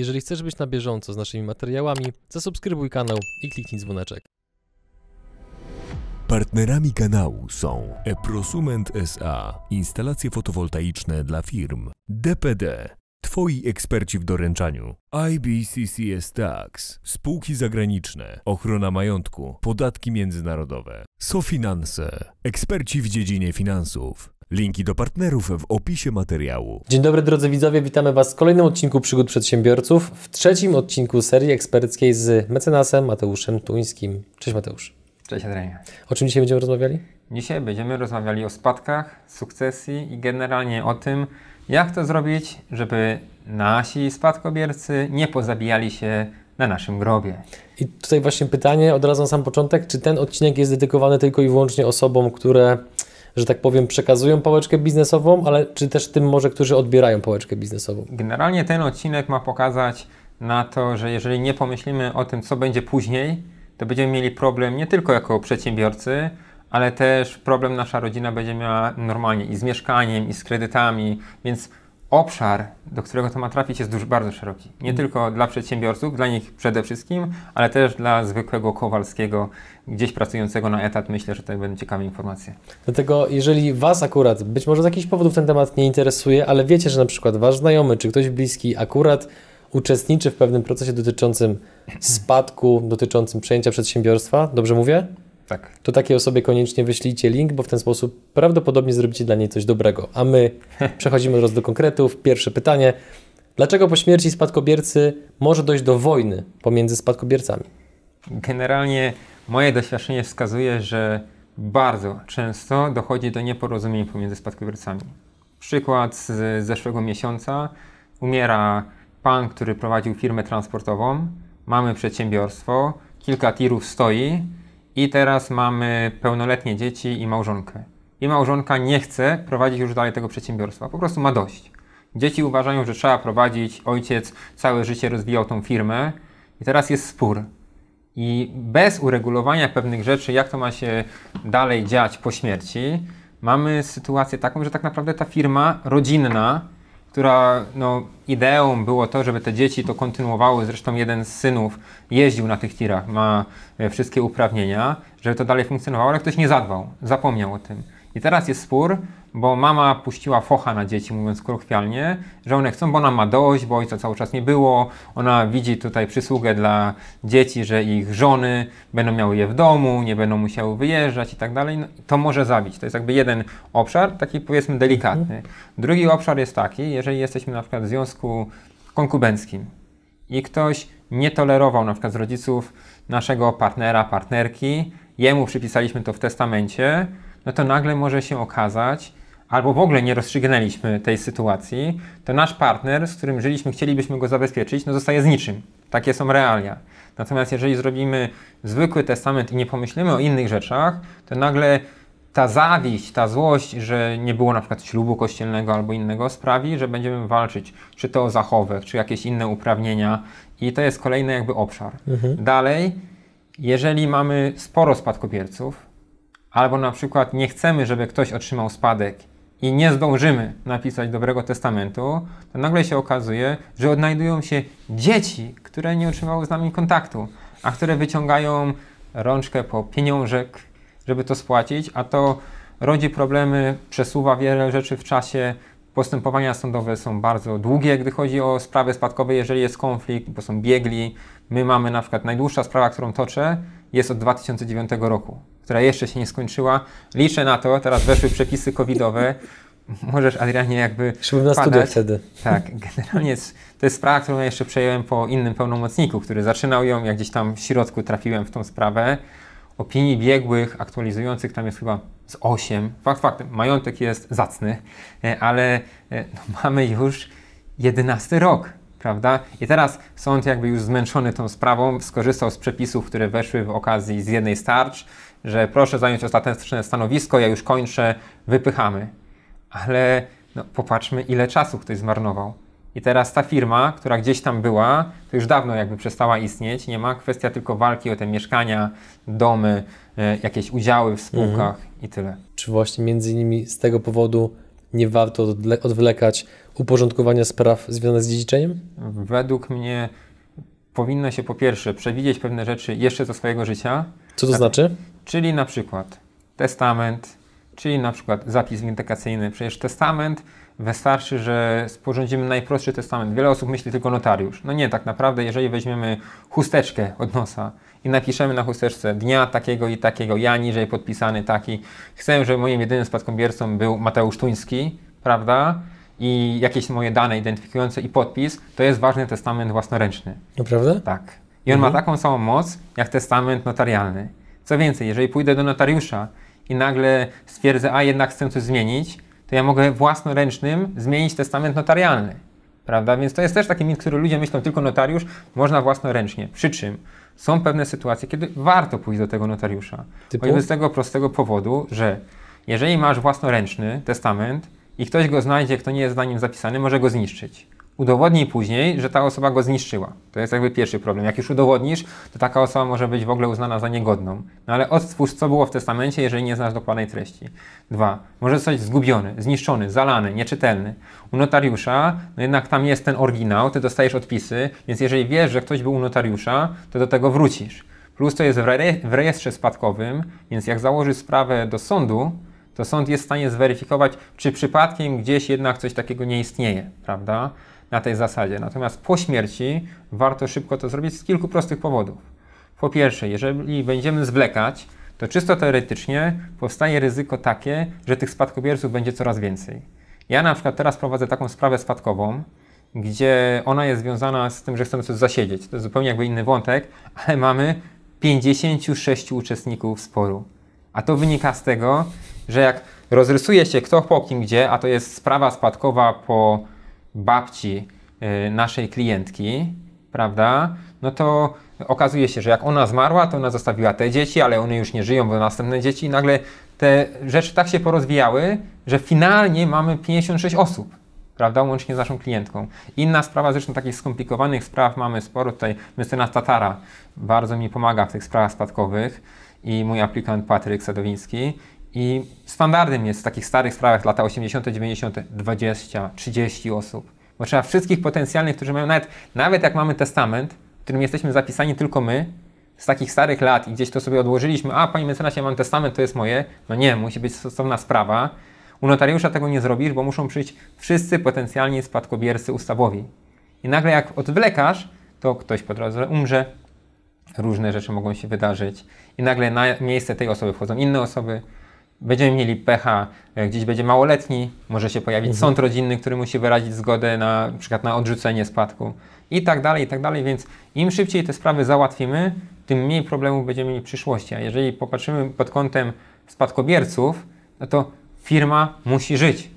Jeżeli chcesz być na bieżąco z naszymi materiałami, zasubskrybuj kanał i kliknij dzwoneczek. Partnerami kanału są Eprosument SA, instalacje fotowoltaiczne dla firm, DPD, Twoi eksperci w doręczaniu, IBCCS Tax, spółki zagraniczne, ochrona majątku, podatki międzynarodowe, Sofinanse, eksperci w dziedzinie finansów, Linki do partnerów w opisie materiału. Dzień dobry drodzy widzowie, witamy Was w kolejnym odcinku Przygód Przedsiębiorców, w trzecim odcinku serii eksperckiej z mecenasem Mateuszem Tuńskim. Cześć Mateusz. Cześć Adrianie. O czym dzisiaj będziemy rozmawiali? Dzisiaj będziemy rozmawiali o spadkach, sukcesji i generalnie o tym, jak to zrobić, żeby nasi spadkobiercy nie pozabijali się na naszym grobie. I tutaj właśnie pytanie od razu na sam początek, czy ten odcinek jest dedykowany tylko i wyłącznie osobom, które że tak powiem, przekazują pałeczkę biznesową, ale czy też tym może, którzy odbierają pałeczkę biznesową? Generalnie ten odcinek ma pokazać na to, że jeżeli nie pomyślimy o tym, co będzie później, to będziemy mieli problem nie tylko jako przedsiębiorcy, ale też problem nasza rodzina będzie miała normalnie i z mieszkaniem, i z kredytami, więc obszar, do którego to ma trafić, jest dużo, bardzo szeroki. Nie mm. tylko dla przedsiębiorców, dla nich przede wszystkim, ale też dla zwykłego Kowalskiego, gdzieś pracującego na etat, myślę, że to będą ciekawe informacje. Dlatego, jeżeli Was akurat, być może z jakichś powodów ten temat nie interesuje, ale wiecie, że na przykład Wasz znajomy czy ktoś bliski akurat uczestniczy w pewnym procesie dotyczącym spadku, dotyczącym przejęcia przedsiębiorstwa, dobrze mówię? Tak. To takiej osobie koniecznie wyślijcie link, bo w ten sposób prawdopodobnie zrobicie dla niej coś dobrego. A my przechodzimy teraz do konkretów. Pierwsze pytanie. Dlaczego po śmierci spadkobiercy może dojść do wojny pomiędzy spadkobiercami? Generalnie Moje doświadczenie wskazuje, że bardzo często dochodzi do nieporozumień pomiędzy spadkobiercami. Przykład z zeszłego miesiąca. Umiera pan, który prowadził firmę transportową. Mamy przedsiębiorstwo, kilka tirów stoi i teraz mamy pełnoletnie dzieci i małżonkę. I małżonka nie chce prowadzić już dalej tego przedsiębiorstwa. Po prostu ma dość. Dzieci uważają, że trzeba prowadzić, ojciec całe życie rozwijał tą firmę i teraz jest spór i bez uregulowania pewnych rzeczy, jak to ma się dalej dziać po śmierci, mamy sytuację taką, że tak naprawdę ta firma rodzinna, która no, ideą było to, żeby te dzieci to kontynuowały. Zresztą jeden z synów jeździł na tych tirach, ma e, wszystkie uprawnienia, żeby to dalej funkcjonowało, ale ktoś nie zadbał, zapomniał o tym. I teraz jest spór, bo mama puściła focha na dzieci, mówiąc kruchwialnie, że one chcą, bo ona ma dość, bo ojca cały czas nie było, ona widzi tutaj przysługę dla dzieci, że ich żony będą miały je w domu, nie będą musiały wyjeżdżać i tak dalej. No, to może zabić. To jest jakby jeden obszar, taki powiedzmy delikatny. Mhm. Drugi obszar jest taki, jeżeli jesteśmy na przykład w związku konkubenckim i ktoś nie tolerował na przykład z rodziców naszego partnera, partnerki, jemu przypisaliśmy to w testamencie, no to nagle może się okazać, albo w ogóle nie rozstrzygnęliśmy tej sytuacji, to nasz partner, z którym żyliśmy, chcielibyśmy go zabezpieczyć, no zostaje z niczym. Takie są realia. Natomiast jeżeli zrobimy zwykły testament i nie pomyślimy o innych rzeczach, to nagle ta zawiść, ta złość, że nie było na przykład ślubu kościelnego albo innego, sprawi, że będziemy walczyć czy to o zachowek, czy jakieś inne uprawnienia i to jest kolejny jakby obszar. Mhm. Dalej, jeżeli mamy sporo spadkobierców, albo na przykład nie chcemy, żeby ktoś otrzymał spadek i nie zdążymy napisać dobrego testamentu, to nagle się okazuje, że odnajdują się dzieci, które nie otrzymały z nami kontaktu, a które wyciągają rączkę po pieniążek, żeby to spłacić, a to rodzi problemy, przesuwa wiele rzeczy w czasie. Postępowania sądowe są bardzo długie, gdy chodzi o sprawy spadkowe, jeżeli jest konflikt, bo są biegli. My mamy na przykład najdłuższa sprawa, którą toczę, jest od 2009 roku która jeszcze się nie skończyła. Liczę na to, teraz weszły przepisy covidowe. Możesz, Adrianie, jakby. Szybym na studiach wtedy. Tak, generalnie to jest sprawa, którą ja jeszcze przejąłem po innym pełnomocniku, który zaczynał ją, jak gdzieś tam w środku trafiłem w tą sprawę. Opinii biegłych, aktualizujących tam jest chyba z 8. Fakt faktem, majątek jest zacny, e, ale e, no, mamy już 11 rok prawda? I teraz sąd jakby już zmęczony tą sprawą skorzystał z przepisów, które weszły w okazji z jednej starcz, że proszę zająć ostateczne stanowisko, ja już kończę, wypychamy. Ale no, popatrzmy, ile czasu ktoś zmarnował. I teraz ta firma, która gdzieś tam była, to już dawno jakby przestała istnieć. Nie ma kwestia tylko walki o te mieszkania, domy, e, jakieś udziały w spółkach mhm. i tyle. Czy właśnie między innymi z tego powodu nie warto odwlekać uporządkowania spraw związanych z dziedziczeniem? Według mnie powinno się po pierwsze przewidzieć pewne rzeczy jeszcze do swojego życia. Co to tak. znaczy? Czyli na przykład testament, czyli na przykład zapis windykacyjny. Przecież testament wystarczy, że sporządzimy najprostszy testament. Wiele osób myśli tylko notariusz. No nie, tak naprawdę, jeżeli weźmiemy chusteczkę od nosa i napiszemy na chusteczce dnia takiego i takiego, ja niżej podpisany taki, chcę, żeby moim jedynym spadkobiercą był Mateusz Tuński, prawda? i jakieś moje dane identyfikujące i podpis, to jest ważny testament własnoręczny. Naprawdę? Tak. I on mhm. ma taką samą moc jak testament notarialny. Co więcej, jeżeli pójdę do notariusza i nagle stwierdzę, a jednak chcę coś zmienić, to ja mogę własnoręcznym zmienić testament notarialny. Prawda? Więc to jest też taki mit, który ludzie myślą tylko notariusz, można własnoręcznie. Przy czym są pewne sytuacje, kiedy warto pójść do tego notariusza. Typu? Choćby z tego prostego powodu, że jeżeli masz własnoręczny testament, i ktoś go znajdzie, kto nie jest na nim zapisany, może go zniszczyć. Udowodnij później, że ta osoba go zniszczyła. To jest jakby pierwszy problem. Jak już udowodnisz, to taka osoba może być w ogóle uznana za niegodną. No ale odtwórz, co było w testamencie, jeżeli nie znasz dokładnej treści. Dwa, może zostać zgubiony, zniszczony, zalany, nieczytelny. U notariusza, no jednak tam jest ten oryginał, ty dostajesz odpisy, więc jeżeli wiesz, że ktoś był u notariusza, to do tego wrócisz. Plus to jest w rejestrze spadkowym, więc jak założysz sprawę do sądu, to sąd jest w stanie zweryfikować, czy przypadkiem gdzieś jednak coś takiego nie istnieje, prawda? Na tej zasadzie. Natomiast po śmierci warto szybko to zrobić z kilku prostych powodów. Po pierwsze, jeżeli będziemy zwlekać, to czysto teoretycznie powstaje ryzyko takie, że tych spadkobierców będzie coraz więcej. Ja na przykład teraz prowadzę taką sprawę spadkową, gdzie ona jest związana z tym, że chcemy coś zasiedzieć. To jest zupełnie jakby inny wątek, ale mamy 56 uczestników sporu. A to wynika z tego, że jak rozrysuje się kto po kim gdzie, a to jest sprawa spadkowa po babci y, naszej klientki, prawda? No to okazuje się, że jak ona zmarła, to ona zostawiła te dzieci, ale one już nie żyją, bo następne dzieci, i nagle te rzeczy tak się porozwijały, że finalnie mamy 56 osób, prawda, łącznie z naszą klientką. Inna sprawa, zresztą takich skomplikowanych spraw mamy sporo tutaj, mecenas Tatara bardzo mi pomaga w tych sprawach spadkowych i mój aplikant Patryk Sadowiński i standardem jest w takich starych sprawach lata 80., 90., 20, 30 osób. Bo trzeba wszystkich potencjalnych, którzy mają nawet, nawet jak mamy testament, w którym jesteśmy zapisani tylko my, z takich starych lat i gdzieś to sobie odłożyliśmy, a panie mecenasie, mam testament, to jest moje. No nie, musi być stosowna sprawa. U notariusza tego nie zrobisz, bo muszą przyjść wszyscy potencjalni spadkobiercy ustawowi. I nagle jak odwlekasz, to ktoś po drodze umrze, różne rzeczy mogą się wydarzyć i nagle na miejsce tej osoby wchodzą inne osoby, Będziemy mieli pecha, e, gdzieś będzie małoletni, może się pojawić mhm. sąd rodzinny, który musi wyrazić zgodę na, na przykład na odrzucenie spadku i tak dalej, i tak dalej, więc im szybciej te sprawy załatwimy, tym mniej problemów będziemy mieli w przyszłości. A jeżeli popatrzymy pod kątem spadkobierców, no to firma musi żyć.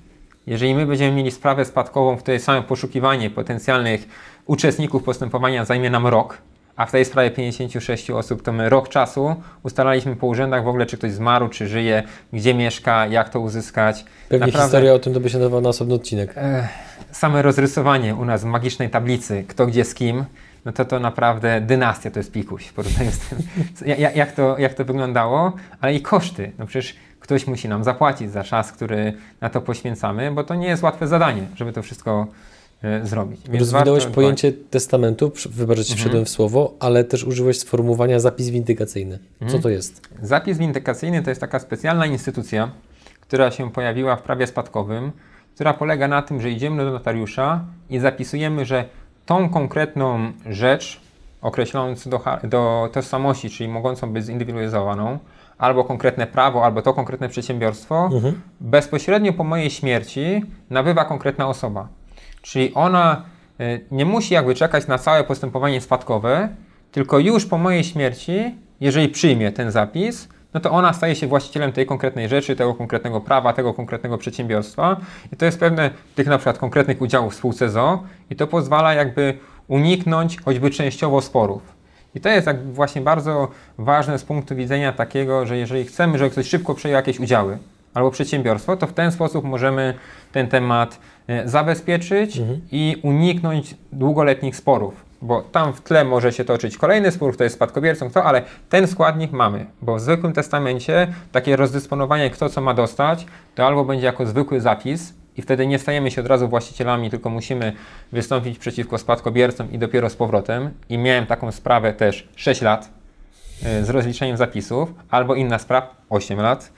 Jeżeli my będziemy mieli sprawę spadkową, w której samo poszukiwanie potencjalnych uczestników postępowania zajmie nam rok, a w tej sprawie 56 osób to my rok czasu ustalaliśmy po urzędach w ogóle, czy ktoś zmarł, czy żyje, gdzie mieszka, jak to uzyskać. Pewnie Naprawdę... historia o tym to by się dawała na osobny odcinek. E, same rozrysowanie u nas w magicznej tablicy, kto gdzie z kim, no to to naprawdę dynastia to jest pikuś w porównaniu z tym, jak, jak, to, jak to wyglądało, ale i koszty. No przecież ktoś musi nam zapłacić za czas, który na to poświęcamy, bo to nie jest łatwe zadanie, żeby to wszystko E, zrobić. Więc Rozwinąłeś pojęcie testamentu, wybaczcie że mhm. wszedłem w słowo, ale też użyłeś sformułowania zapis windykacyjny. Co mhm. to jest? Zapis windykacyjny to jest taka specjalna instytucja, która się pojawiła w prawie spadkowym, która polega na tym, że idziemy do notariusza i zapisujemy, że tą konkretną rzecz określającą do, do tożsamości, czyli mogącą być zindywidualizowaną, albo konkretne prawo, albo to konkretne przedsiębiorstwo, mhm. bezpośrednio po mojej śmierci nabywa konkretna osoba. Czyli ona y, nie musi jakby czekać na całe postępowanie spadkowe, tylko już po mojej śmierci, jeżeli przyjmie ten zapis, no to ona staje się właścicielem tej konkretnej rzeczy, tego konkretnego prawa, tego konkretnego przedsiębiorstwa. I to jest pewne tych na przykład konkretnych udziałów w spółce ZO i to pozwala jakby uniknąć choćby częściowo sporów. I to jest jakby właśnie bardzo ważne z punktu widzenia takiego, że jeżeli chcemy, żeby ktoś szybko przejął jakieś udziały albo przedsiębiorstwo, to w ten sposób możemy ten temat E, zabezpieczyć mhm. i uniknąć długoletnich sporów. Bo tam w tle może się toczyć kolejny spór, kto jest spadkobiercą, kto, ale ten składnik mamy, bo w zwykłym testamencie takie rozdysponowanie, kto co ma dostać, to albo będzie jako zwykły zapis, i wtedy nie stajemy się od razu właścicielami, tylko musimy wystąpić przeciwko spadkobiercom i dopiero z powrotem. I miałem taką sprawę też 6 lat e, z rozliczeniem zapisów, albo inna sprawa 8 lat.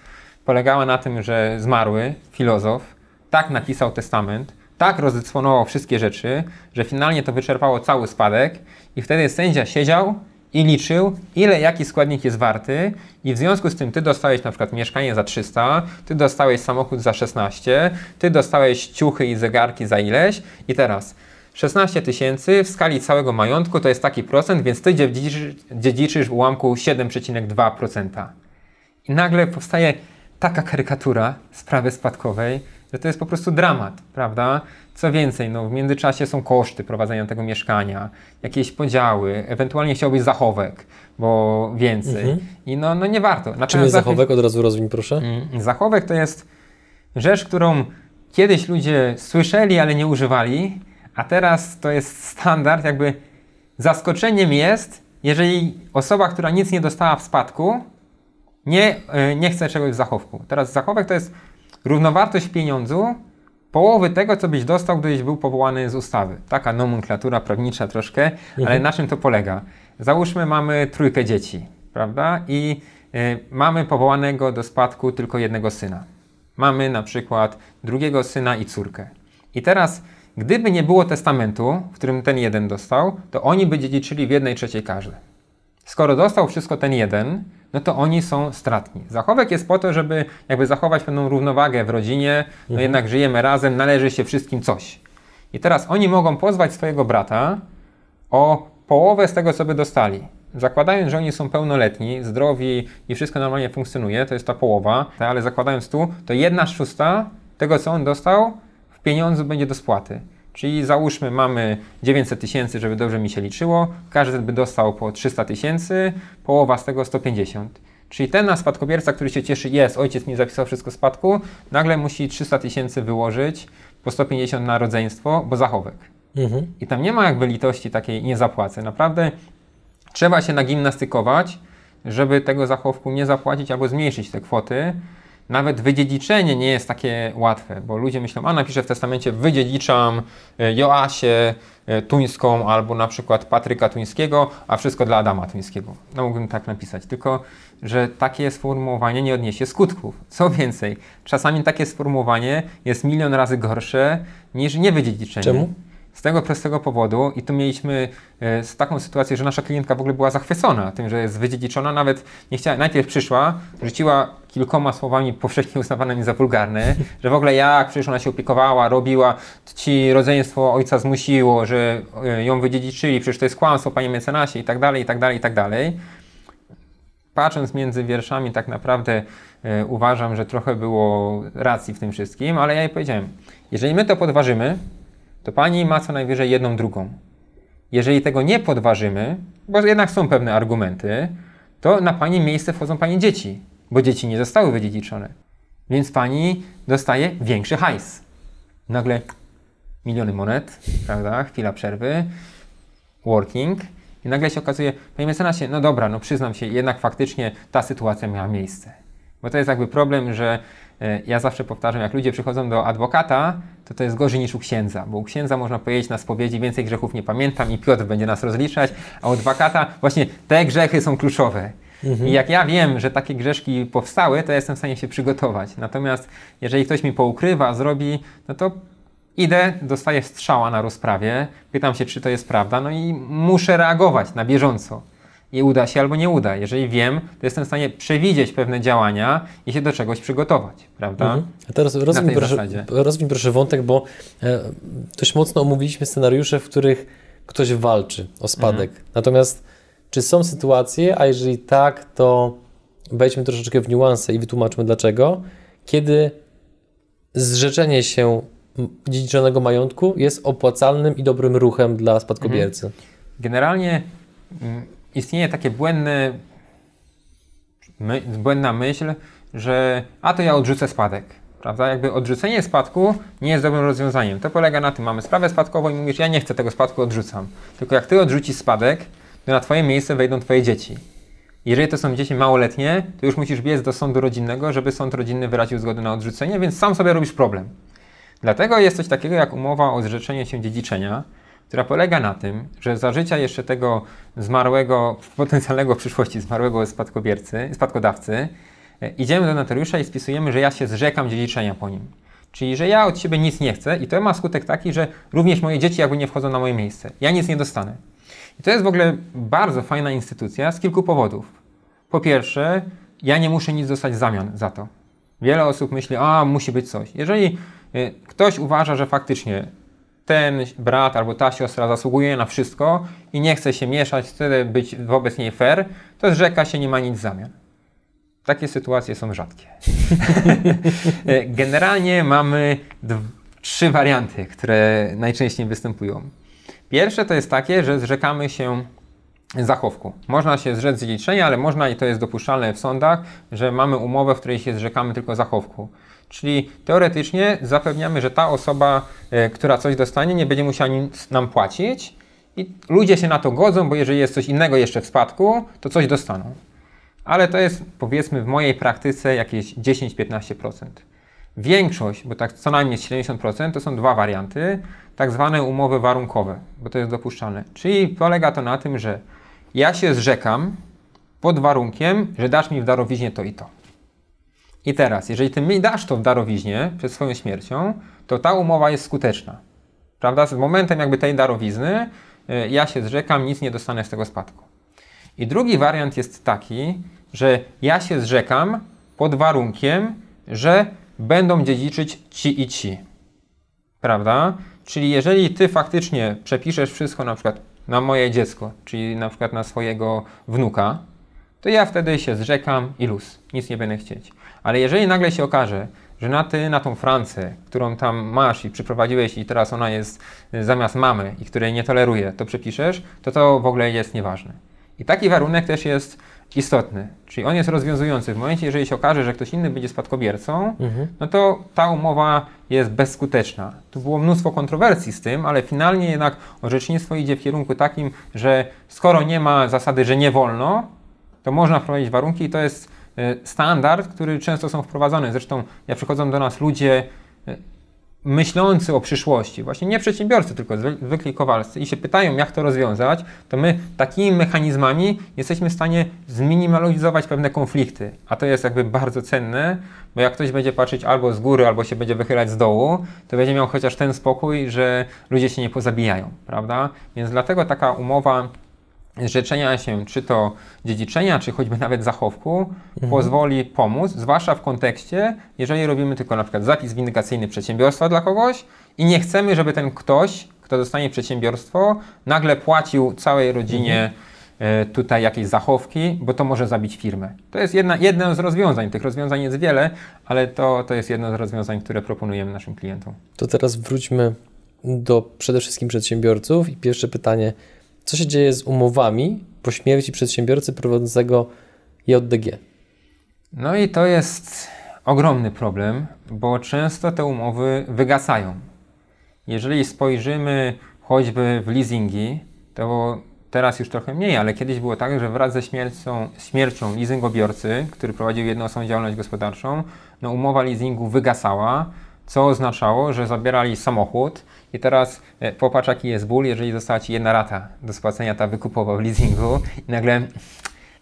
Polegała na tym, że zmarły filozof tak napisał testament, tak rozdysponował wszystkie rzeczy, że finalnie to wyczerpało cały spadek i wtedy sędzia siedział i liczył, ile jaki składnik jest warty i w związku z tym ty dostałeś na przykład mieszkanie za 300, ty dostałeś samochód za 16, ty dostałeś ciuchy i zegarki za ileś i teraz 16 tysięcy w skali całego majątku to jest taki procent, więc ty dziedziczysz, dziedziczysz w ułamku 7,2%. I nagle powstaje taka karykatura sprawy spadkowej, że to jest po prostu dramat, prawda? Co więcej, no, w międzyczasie są koszty prowadzenia tego mieszkania, jakieś podziały, ewentualnie chciałbyś zachowek, bo więcej. Mhm. I no, no nie warto. Znaczy, na Czym jest zachowek? Od razu rozwiń, proszę. Mm, zachowek to jest rzecz, którą kiedyś ludzie słyszeli, ale nie używali, a teraz to jest standard, jakby zaskoczeniem jest, jeżeli osoba, która nic nie dostała w spadku, nie, e, nie chce czegoś w zachowku. Teraz zachowek to jest równowartość pieniądzu połowy tego, co byś dostał, gdybyś był powołany z ustawy. Taka nomenklatura prawnicza troszkę, mhm. ale na czym to polega? Załóżmy, mamy trójkę dzieci, prawda? I y, mamy powołanego do spadku tylko jednego syna. Mamy na przykład drugiego syna i córkę. I teraz, gdyby nie było testamentu, w którym ten jeden dostał, to oni by dziedziczyli w jednej trzeciej każdy. Skoro dostał wszystko ten jeden, no to oni są stratni. Zachowek jest po to, żeby jakby zachować pewną równowagę w rodzinie, no mhm. jednak żyjemy razem, należy się wszystkim coś. I teraz oni mogą pozwać swojego brata o połowę z tego, co by dostali. Zakładając, że oni są pełnoletni, zdrowi i wszystko normalnie funkcjonuje, to jest ta połowa, ale zakładając tu, to jedna szósta tego, co on dostał, w pieniądzu będzie do spłaty. Czyli załóżmy mamy 900 tysięcy, żeby dobrze mi się liczyło, każdy by dostał po 300 tysięcy, połowa z tego 150. Czyli ten na spadkobierca, który się cieszy, jest, ojciec mi zapisał wszystko spadku, nagle musi 300 tysięcy wyłożyć po 150 na rodzeństwo, bo zachowek. Mhm. I tam nie ma jakby litości takiej nie zapłacę. Naprawdę trzeba się nagimnastykować, żeby tego zachowku nie zapłacić albo zmniejszyć te kwoty nawet wydziedziczenie nie jest takie łatwe, bo ludzie myślą, a napiszę w testamencie wydziedziczam e, Joasię e, Tuńską albo na przykład Patryka Tuńskiego, a wszystko dla Adama Tuńskiego. No mógłbym tak napisać, tylko że takie sformułowanie nie odniesie skutków. Co więcej, czasami takie sformułowanie jest milion razy gorsze niż niewydziedziczenie. Czemu? Z tego prostego powodu, i tu mieliśmy z e, taką sytuację, że nasza klientka w ogóle była zachwycona tym, że jest wydziedziczona, nawet nie chciała, najpierw przyszła, rzuciła kilkoma słowami powszechnie uznawanymi za wulgarne, że w ogóle jak, przecież ona się opiekowała, robiła, ci rodzeństwo ojca zmusiło, że e, ją wydziedziczyli, przecież to jest kłamstwo, panie mecenasie i tak dalej, i tak dalej, i tak dalej. Patrząc między wierszami, tak naprawdę e, uważam, że trochę było racji w tym wszystkim, ale ja jej powiedziałem, jeżeli my to podważymy, to pani ma co najwyżej jedną drugą. Jeżeli tego nie podważymy, bo jednak są pewne argumenty, to na pani miejsce wchodzą pani dzieci, bo dzieci nie zostały wydziedziczone. Więc pani dostaje większy hajs. Nagle miliony monet, prawda? Chwila przerwy, working. I nagle się okazuje, panie mecenasie, no dobra, no przyznam się, jednak faktycznie ta sytuacja miała miejsce. Bo to jest jakby problem, że E, ja zawsze powtarzam, jak ludzie przychodzą do adwokata, to to jest gorzej niż u księdza, bo u księdza można powiedzieć na spowiedzi więcej grzechów nie pamiętam i Piotr będzie nas rozliczać, a u adwokata właśnie te grzechy są kluczowe. Mhm. I jak ja wiem, że takie grzeszki powstały, to ja jestem w stanie się przygotować. Natomiast jeżeli ktoś mi poukrywa, zrobi, no to idę, dostaję strzała na rozprawie, pytam się, czy to jest prawda, no i muszę reagować na bieżąco i uda się albo nie uda. Jeżeli wiem, to jestem w stanie przewidzieć pewne działania i się do czegoś przygotować, prawda? Mhm. A teraz rozwin proszę, rozwin proszę wątek, bo e, dość mocno omówiliśmy scenariusze, w których ktoś walczy o spadek. Mhm. Natomiast czy są sytuacje, a jeżeli tak, to wejdźmy troszeczkę w niuanse i wytłumaczmy dlaczego, kiedy zrzeczenie się dziedziczonego majątku jest opłacalnym i dobrym ruchem dla spadkobiercy. Mhm. Generalnie mm, istnieje takie błędne, my, błędna myśl, że a to ja odrzucę spadek. Prawda? Jakby odrzucenie spadku nie jest dobrym rozwiązaniem. To polega na tym, mamy sprawę spadkową i mówisz, ja nie chcę tego spadku, odrzucam. Tylko jak ty odrzucisz spadek, to na twoje miejsce wejdą twoje dzieci. Jeżeli to są dzieci małoletnie, to już musisz biec do sądu rodzinnego, żeby sąd rodzinny wyraził zgodę na odrzucenie, więc sam sobie robisz problem. Dlatego jest coś takiego jak umowa o zrzeczenie się dziedziczenia, która polega na tym, że za życia jeszcze tego zmarłego, potencjalnego w przyszłości zmarłego spadkobiercy, spadkodawcy, e, idziemy do notariusza i spisujemy, że ja się zrzekam dziedziczenia po nim. Czyli, że ja od siebie nic nie chcę i to ma skutek taki, że również moje dzieci jakby nie wchodzą na moje miejsce. Ja nic nie dostanę. I to jest w ogóle bardzo fajna instytucja z kilku powodów. Po pierwsze, ja nie muszę nic dostać w zamian za to. Wiele osób myśli, a musi być coś. Jeżeli e, ktoś uważa, że faktycznie ten brat albo ta siostra zasługuje na wszystko i nie chce się mieszać, chce być wobec niej fair, to zrzeka się, nie ma nic w zamian. Takie sytuacje są rzadkie. Generalnie mamy trzy warianty, które najczęściej występują. Pierwsze to jest takie, że zrzekamy się zachowku. Można się zrzec z dziedziczenia, ale można i to jest dopuszczalne w sądach, że mamy umowę, w której się zrzekamy tylko zachowku. Czyli teoretycznie zapewniamy, że ta osoba, e, która coś dostanie, nie będzie musiała nic nam płacić i ludzie się na to godzą, bo jeżeli jest coś innego jeszcze w spadku, to coś dostaną. Ale to jest powiedzmy w mojej praktyce jakieś 10-15%. Większość, bo tak co najmniej 70%, to są dwa warianty, tak zwane umowy warunkowe, bo to jest dopuszczalne. Czyli polega to na tym, że ja się zrzekam pod warunkiem, że dasz mi w darowiznie to i to. I teraz, jeżeli ty mi dasz to w darowiznie przed swoją śmiercią, to ta umowa jest skuteczna. Prawda? Z momentem jakby tej darowizny y, ja się zrzekam, nic nie dostanę z tego spadku. I drugi wariant jest taki, że ja się zrzekam pod warunkiem, że będą dziedziczyć ci i ci. Prawda? Czyli jeżeli ty faktycznie przepiszesz wszystko na przykład na moje dziecko, czyli na przykład na swojego wnuka, to ja wtedy się zrzekam i luz, nic nie będę chcieć. Ale jeżeli nagle się okaże, że na ty, na tą Francję, którą tam masz i przyprowadziłeś i teraz ona jest y, zamiast mamy i której nie toleruje, to przepiszesz, to to w ogóle jest nieważne. I taki warunek też jest istotny, czyli on jest rozwiązujący. W momencie, jeżeli się okaże, że ktoś inny będzie spadkobiercą, mhm. no to ta umowa jest bezskuteczna. Tu było mnóstwo kontrowersji z tym, ale finalnie jednak orzecznictwo idzie w kierunku takim, że skoro nie ma zasady, że nie wolno, to można wprowadzić warunki i to jest E, standard, który często są wprowadzane. Zresztą ja przychodzą do nas ludzie e, myślący o przyszłości, właśnie nie przedsiębiorcy, tylko zwykli kowalscy i się pytają, jak to rozwiązać, to my takimi mechanizmami jesteśmy w stanie zminimalizować pewne konflikty, a to jest jakby bardzo cenne, bo jak ktoś będzie patrzeć albo z góry, albo się będzie wychylać z dołu, to będzie miał chociaż ten spokój, że ludzie się nie pozabijają, prawda? Więc dlatego taka umowa życzenia się, czy to dziedziczenia, czy choćby nawet zachowku, mhm. pozwoli pomóc, zwłaszcza w kontekście, jeżeli robimy tylko na przykład zapis windykacyjny przedsiębiorstwa dla kogoś i nie chcemy, żeby ten ktoś, kto dostanie przedsiębiorstwo, nagle płacił całej rodzinie mhm. E, tutaj jakieś zachowki, bo to może zabić firmę. To jest jedna, jedno z rozwiązań, tych rozwiązań jest wiele, ale to, to jest jedno z rozwiązań, które proponujemy naszym klientom. To teraz wróćmy do przede wszystkim przedsiębiorców i pierwsze pytanie – co się dzieje z umowami po śmierci przedsiębiorcy prowadzącego JDG? No i to jest ogromny problem, bo często te umowy wygasają. Jeżeli spojrzymy choćby w leasingi, to teraz już trochę mniej, ale kiedyś było tak, że wraz ze śmiercią, śmiercią leasingobiorcy, który prowadził jednoosobową działalność gospodarczą, no umowa leasingu wygasała, co oznaczało, że zabierali samochód, i teraz e, popatrz, jaki jest ból, jeżeli została Ci jedna rata do spłacenia, ta wykupowa w leasingu i nagle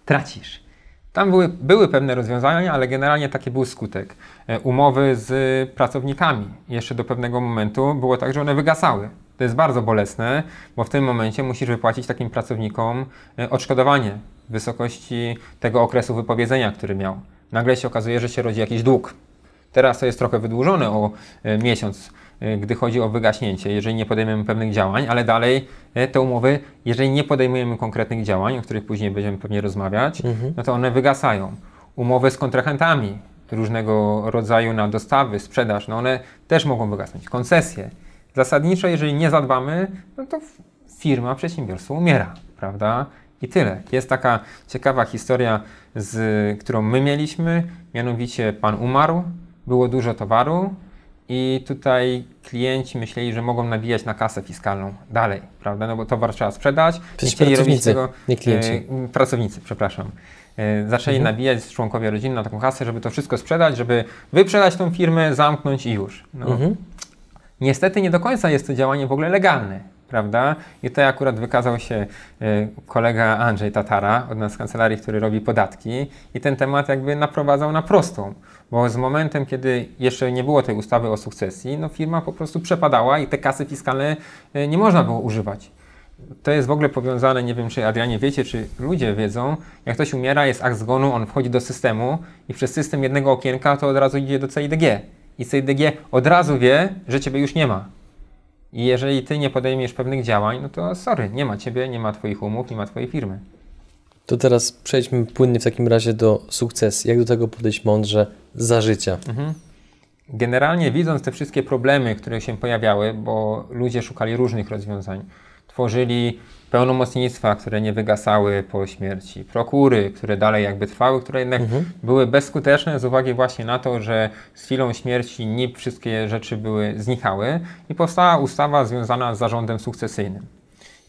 tracisz. Tam były, były pewne rozwiązania, ale generalnie taki był skutek. E, umowy z pracownikami jeszcze do pewnego momentu było tak, że one wygasały. To jest bardzo bolesne, bo w tym momencie musisz wypłacić takim pracownikom e, odszkodowanie w wysokości tego okresu wypowiedzenia, który miał. Nagle się okazuje, że się rodzi jakiś dług. Teraz to jest trochę wydłużone o miesiąc, Y, gdy chodzi o wygaśnięcie, jeżeli nie podejmiemy pewnych działań, ale dalej y, te umowy, jeżeli nie podejmujemy konkretnych działań, o których później będziemy pewnie rozmawiać, mhm. no to one wygasają. Umowy z kontrahentami różnego rodzaju na dostawy, sprzedaż, no one też mogą wygasnąć. Koncesje. Zasadniczo, jeżeli nie zadbamy, no to firma, przedsiębiorstwo umiera, prawda? I tyle. Jest taka ciekawa historia, z, którą my mieliśmy, mianowicie pan umarł, było dużo towaru, i tutaj klienci myśleli, że mogą nabijać na kasę fiskalną dalej, prawda? No bo towar trzeba sprzedać. Przecież nie robić tego. Nie klienci. E, pracownicy, przepraszam. E, zaczęli mhm. nabijać członkowie rodziny na taką kasę, żeby to wszystko sprzedać, żeby wyprzedać tą firmę, zamknąć i już. No. Mhm. Niestety nie do końca jest to działanie w ogóle legalne prawda? I tutaj akurat wykazał się e, kolega Andrzej Tatara od nas z kancelarii, który robi podatki i ten temat jakby naprowadzał na prostą. Bo z momentem, kiedy jeszcze nie było tej ustawy o sukcesji, no firma po prostu przepadała i te kasy fiskalne e, nie można było używać. To jest w ogóle powiązane, nie wiem czy Adrianie wiecie, czy ludzie wiedzą, jak ktoś umiera, jest akt zgonu, on wchodzi do systemu i przez system jednego okienka to od razu idzie do CIDG. I CIDG od razu wie, że ciebie już nie ma. I jeżeli ty nie podejmiesz pewnych działań, no to sorry, nie ma ciebie, nie ma twoich umów, nie ma twojej firmy. To teraz przejdźmy płynnie w takim razie do sukcesu. Jak do tego podejść mądrze za życia? Mhm. Generalnie widząc te wszystkie problemy, które się pojawiały, bo ludzie szukali różnych rozwiązań, tworzyli pełnomocnictwa, które nie wygasały po śmierci, prokury, które dalej jakby trwały, które jednak mhm. były bezskuteczne z uwagi właśnie na to, że z chwilą śmierci nie wszystkie rzeczy były znikały i powstała ustawa związana z zarządem sukcesyjnym.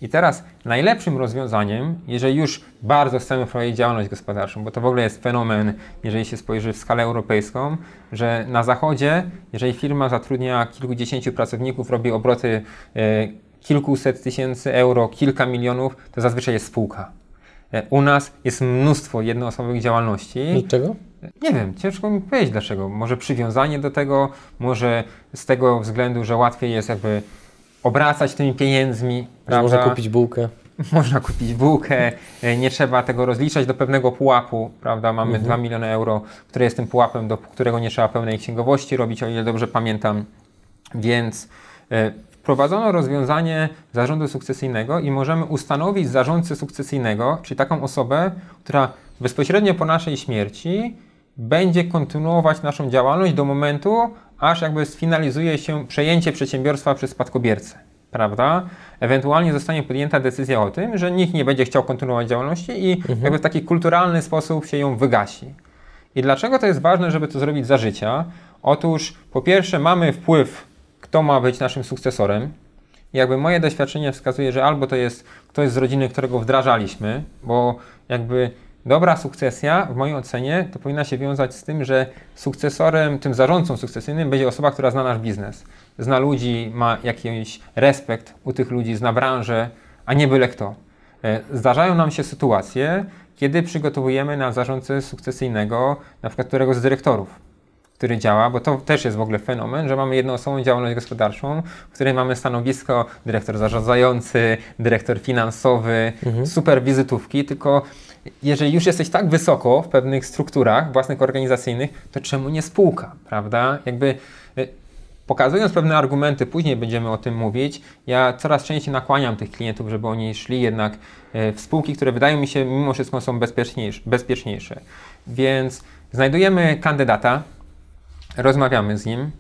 I teraz najlepszym rozwiązaniem, jeżeli już bardzo chcemy prowadzić działalność gospodarczą, bo to w ogóle jest fenomen, jeżeli się spojrzy w skalę europejską, że na zachodzie, jeżeli firma zatrudnia kilkudziesięciu pracowników, robi obroty e, kilkuset tysięcy euro, kilka milionów, to zazwyczaj jest spółka. E, u nas jest mnóstwo jednoosobowych działalności. Dlaczego? Nie wiem, ciężko mi powiedzieć dlaczego. Może przywiązanie do tego, może z tego względu, że łatwiej jest jakby obracać tymi pieniędzmi. Prawda? Można kupić bułkę. Można kupić bułkę, nie trzeba tego rozliczać do pewnego pułapu, prawda? Mamy mhm. 2 miliony euro, które jest tym pułapem, do którego nie trzeba pełnej księgowości robić, o ile dobrze pamiętam. Więc e, wprowadzono rozwiązanie zarządu sukcesyjnego i możemy ustanowić zarządcę sukcesyjnego, czyli taką osobę, która bezpośrednio po naszej śmierci będzie kontynuować naszą działalność do momentu, aż jakby sfinalizuje się przejęcie przedsiębiorstwa przez spadkobiercę. Prawda? Ewentualnie zostanie podjęta decyzja o tym, że nikt nie będzie chciał kontynuować działalności i mhm. jakby w taki kulturalny sposób się ją wygasi. I dlaczego to jest ważne, żeby to zrobić za życia? Otóż po pierwsze mamy wpływ, kto ma być naszym sukcesorem, jakby moje doświadczenie wskazuje, że albo to jest ktoś z rodziny, którego wdrażaliśmy, bo jakby Dobra sukcesja, w mojej ocenie, to powinna się wiązać z tym, że sukcesorem, tym zarządcą sukcesyjnym będzie osoba, która zna nasz biznes, zna ludzi, ma jakiś respekt u tych ludzi, zna branżę, a nie byle kto. E, zdarzają nam się sytuacje, kiedy przygotowujemy na zarządcę sukcesyjnego, na przykład któregoś z dyrektorów, który działa, bo to też jest w ogóle fenomen, że mamy jedną jednoosobową działalność gospodarczą, w której mamy stanowisko dyrektor zarządzający, dyrektor finansowy, mhm. super wizytówki, tylko jeżeli już jesteś tak wysoko w pewnych strukturach własnych organizacyjnych, to czemu nie spółka, prawda? Jakby y, pokazując pewne argumenty, później będziemy o tym mówić, ja coraz częściej nakłaniam tych klientów, żeby oni szli jednak y, w spółki, które wydają mi się mimo wszystko są bezpieczniejsze. bezpieczniejsze. Więc znajdujemy kandydata, rozmawiamy z nim,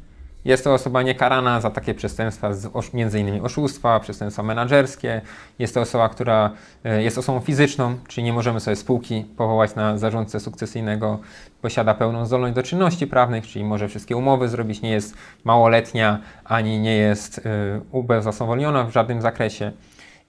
jest to osoba niekarana za takie przestępstwa, m.in. oszustwa, przestępstwa menedżerskie. Jest to osoba, która e, jest osobą fizyczną, czyli nie możemy sobie spółki powołać na zarządcę sukcesyjnego. Posiada pełną zdolność do czynności prawnych, czyli może wszystkie umowy zrobić, nie jest małoletnia ani nie jest e, ubezwłasnowolniona w żadnym zakresie.